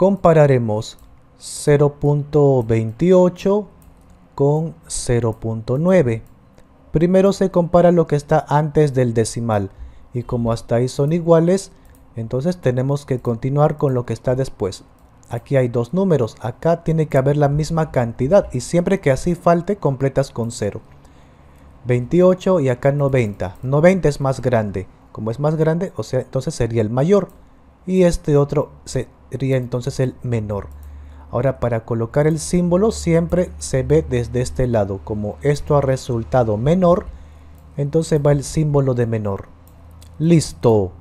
compararemos 0.28 con 0.9. Primero se compara lo que está antes del decimal y como hasta ahí son iguales, entonces tenemos que continuar con lo que está después. Aquí hay dos números, acá tiene que haber la misma cantidad y siempre que así falte completas con 0. 28 y acá 90. 90 es más grande. Como es más grande, o sea, entonces sería el mayor. Y este otro se sería entonces el menor. Ahora para colocar el símbolo siempre se ve desde este lado. Como esto ha resultado menor, entonces va el símbolo de menor. ¡Listo!